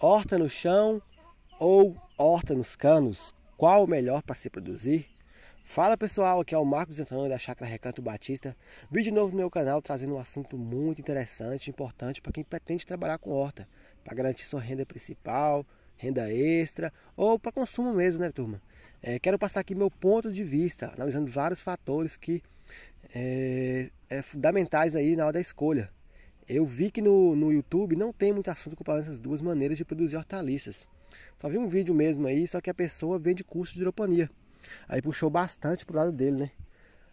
horta no chão ou horta nos canos? Qual o melhor para se produzir? Fala pessoal, aqui é o Marcos Antônio da Chácara Recanto Batista. Vídeo novo no meu canal trazendo um assunto muito interessante e importante para quem pretende trabalhar com horta, para garantir sua renda principal, renda extra ou para consumo mesmo, né turma? É, quero passar aqui meu ponto de vista, analisando vários fatores que é, é fundamentais aí na hora da escolha eu vi que no, no YouTube não tem muito assunto comparando essas duas maneiras de produzir hortaliças. Só vi um vídeo mesmo aí, só que a pessoa vende curso de hidroponia. Aí puxou bastante pro lado dele, né?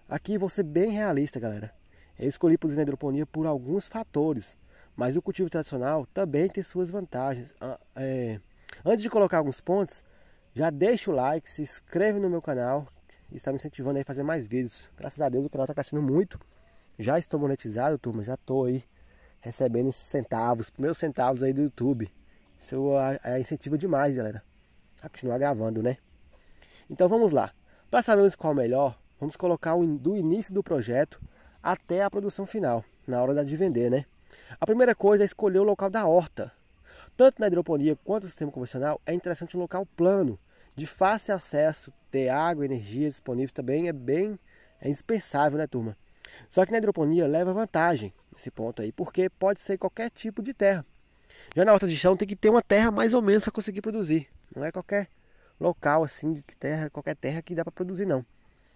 Aqui vou ser bem realista, galera. Eu escolhi produzir na hidroponia por alguns fatores, mas o cultivo tradicional também tem suas vantagens. Ah, é, antes de colocar alguns pontos, já deixa o like, se inscreve no meu canal, está me incentivando a fazer mais vídeos. Graças a Deus o canal está crescendo muito. Já estou monetizado, turma, já estou aí recebendo centavos, primeiros centavos aí do YouTube. Isso é, é incentivo demais, galera, a continuar gravando, né? Então vamos lá. Para sabermos qual é o melhor, vamos colocar do início do projeto até a produção final, na hora de vender, né? A primeira coisa é escolher o local da horta. Tanto na hidroponia quanto no sistema convencional, é interessante um local plano, de fácil acesso, ter água, energia disponível também é bem é indispensável, né, turma? Só que na hidroponia leva vantagem, esse ponto aí, porque pode ser qualquer tipo de terra. Já na horta de chão tem que ter uma terra mais ou menos para conseguir produzir. Não é qualquer local assim de terra, qualquer terra que dá para produzir não.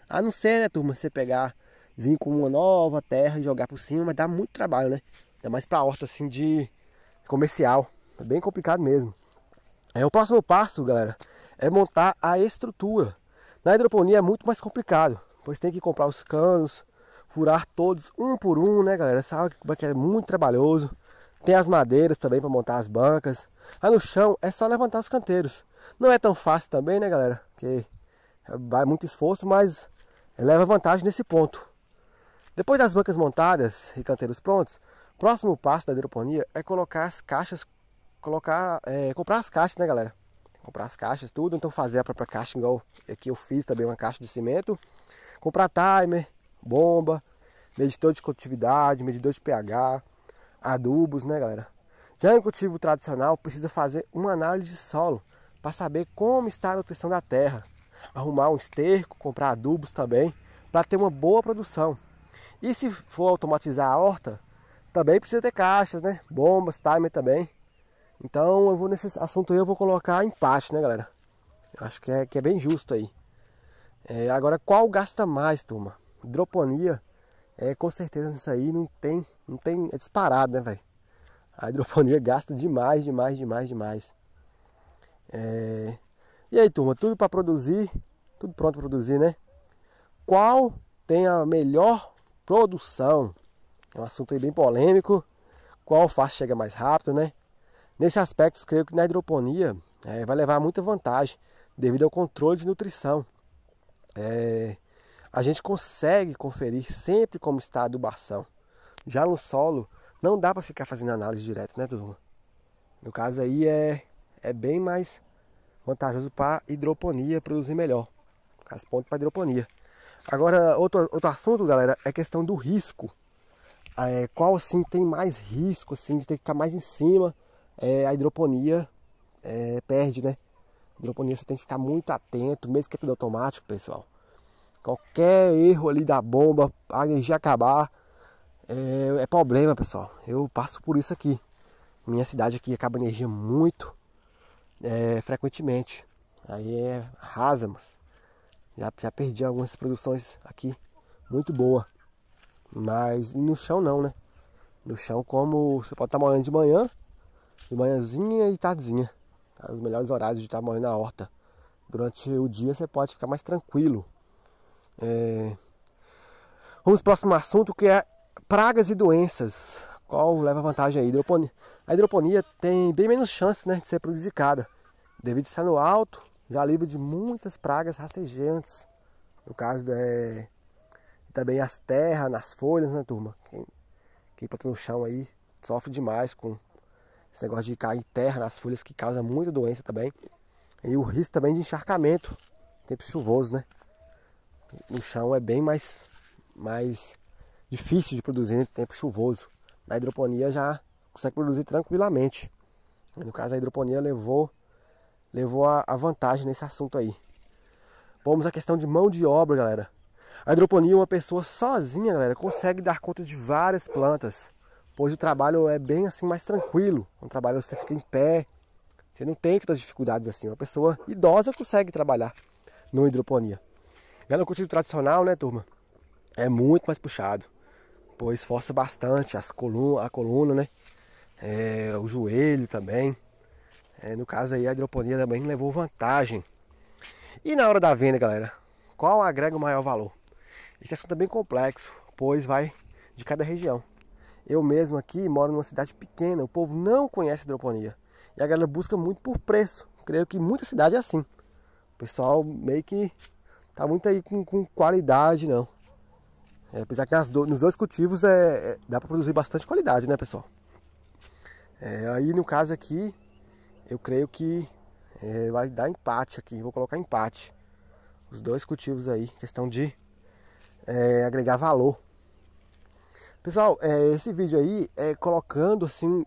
A não ser, né, turma, você pegar, vir com uma nova terra e jogar por cima, mas dá muito trabalho, né? Ainda mais para horta assim de comercial. É bem complicado mesmo. É o próximo passo, galera, é montar a estrutura. Na hidroponia é muito mais complicado, pois tem que comprar os canos, furar todos um por um, né, galera? Sabe é que é muito trabalhoso. Tem as madeiras também para montar as bancas. Aí no chão é só levantar os canteiros. Não é tão fácil também, né, galera? Que vai muito esforço, mas leva vantagem nesse ponto. Depois das bancas montadas e canteiros prontos, próximo passo da hidroponia é colocar as caixas, colocar, é, comprar as caixas, né, galera? Comprar as caixas, tudo. Então fazer a própria caixa igual aqui eu fiz também uma caixa de cimento. Comprar timer, bomba, medidor de cultividade, medidor de pH, adubos, né, galera? Já em é cultivo tradicional, precisa fazer uma análise de solo para saber como está a nutrição da terra, arrumar um esterco, comprar adubos também, para ter uma boa produção. E se for automatizar a horta, também precisa ter caixas, né? Bombas, timer também. Então eu vou nesse assunto aí, eu vou colocar em parte né, galera? Acho que é, que é bem justo aí. É, agora, qual gasta mais, turma? hidroponia é com certeza isso aí não tem, não tem, é disparado, né, velho? A hidroponia gasta demais, demais, demais, demais. É... E aí, turma, tudo para produzir, tudo pronto para produzir, né? Qual tem a melhor produção? É um assunto aí bem polêmico. Qual faz chega mais rápido, né? Nesse aspecto, creio que na hidroponia é, vai levar muita vantagem devido ao controle de nutrição. É, a gente consegue conferir sempre como está a adubação. Já no solo, não dá para ficar fazendo análise direta, né, turma? No caso aí é, é bem mais vantajoso para hidroponia produzir melhor. As pontes para hidroponia. Agora, outro, outro assunto, galera, é questão do risco. É, qual assim tem mais risco assim, de ter que ficar mais em cima? É, a hidroponia é, perde, né? A hidroponia você tem que ficar muito atento, mesmo que é tudo automático, pessoal. Qualquer erro ali da bomba, a energia acabar, é, é problema, pessoal. Eu passo por isso aqui. Minha cidade aqui acaba energia muito é, frequentemente. Aí é arrasamos. Já, já perdi algumas produções aqui muito boa. Mas no chão não, né? No chão como você pode estar tá morando de manhã, de manhãzinha e tardezinha. Tá, os melhores horários de estar tá morando na horta. Durante o dia você pode ficar mais tranquilo. É... Vamos para o próximo assunto que é pragas e doenças. Qual leva vantagem a hidroponia? A hidroponia tem bem menos chance né, de ser prejudicada, devido a estar no alto, já livre de muitas pragas rastejantes. No caso é também as terras, nas folhas, né, turma? Quem, quem planta no chão aí sofre demais com esse negócio de cair terra nas folhas que causa muita doença também. E o risco também de encharcamento, tempo chuvoso, né? no chão é bem mais, mais difícil de produzir em tempo chuvoso. Na hidroponia já consegue produzir tranquilamente. No caso, a hidroponia levou, levou a, a vantagem nesse assunto aí. Vamos à questão de mão de obra, galera. A hidroponia, uma pessoa sozinha, galera, consegue dar conta de várias plantas, pois o trabalho é bem assim mais tranquilo. É um trabalho você fica em pé, você não tem tantas dificuldades assim. Uma pessoa idosa consegue trabalhar no hidroponia cultivo tradicional, né, turma? É muito mais puxado, pois força bastante as colun, a coluna, né? É, o joelho também. É, no caso aí, a hidroponia também levou vantagem. E na hora da venda, galera, qual agrega o maior valor? Esse assunto é bem complexo, pois vai de cada região. Eu mesmo aqui moro numa cidade pequena, o povo não conhece hidroponia. E a galera busca muito por preço. Creio que muita cidade é assim. O pessoal meio que tá muito aí com, com qualidade, não. É, apesar que do, nos dois cultivos é, é dá para produzir bastante qualidade, né, pessoal? É, aí no caso aqui, eu creio que é, vai dar empate aqui. Vou colocar empate. Os dois cultivos aí, questão de é, agregar valor. Pessoal, é, esse vídeo aí é colocando assim,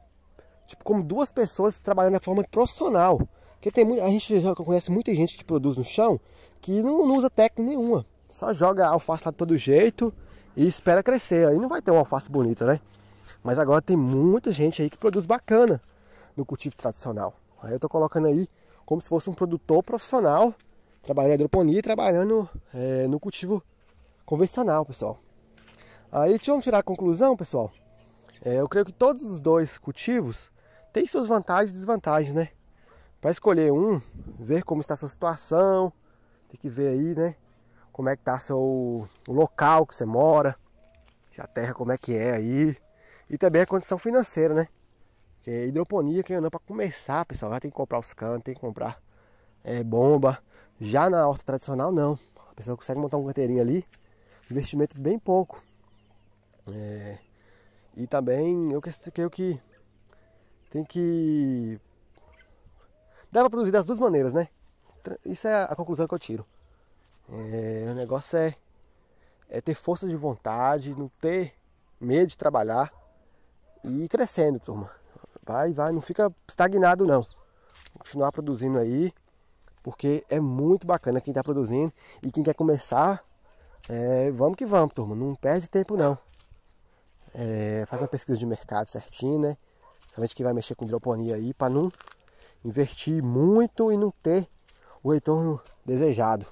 tipo, como duas pessoas trabalhando de forma profissional. Porque tem muito, a gente já conhece muita gente que produz no chão que não, não usa técnica nenhuma. Só joga alface lá de todo jeito e espera crescer. Aí não vai ter uma alface bonita, né? Mas agora tem muita gente aí que produz bacana no cultivo tradicional. Aí eu tô colocando aí como se fosse um produtor profissional, trabalhando hidroponia e trabalhando é, no cultivo convencional, pessoal. Aí deixa eu tirar a conclusão, pessoal. É, eu creio que todos os dois cultivos têm suas vantagens e desvantagens, né? Para escolher um, ver como está a sua situação, tem que ver aí, né? Como é que tá seu, o local que você mora, se a terra como é que é aí. E também a condição financeira, né? Porque é hidroponia, quem não, para começar, pessoal, já tem que comprar os canos, tem que comprar é, bomba. Já na horta tradicional, não. A pessoa consegue montar um canteirinho ali, investimento bem pouco. É, e também eu creio que tem que Dá para produzir das duas maneiras, né? Isso é a conclusão que eu tiro. É, o negócio é, é ter força de vontade, não ter medo de trabalhar e ir crescendo, turma. Vai, vai, não fica estagnado não. continuar produzindo aí, porque é muito bacana quem está produzindo e quem quer começar, é, vamos que vamos, turma. Não perde tempo não. É, faz uma pesquisa de mercado certinho, né? Somente quem vai mexer com hidroponia aí, para não investir muito e não ter o retorno desejado.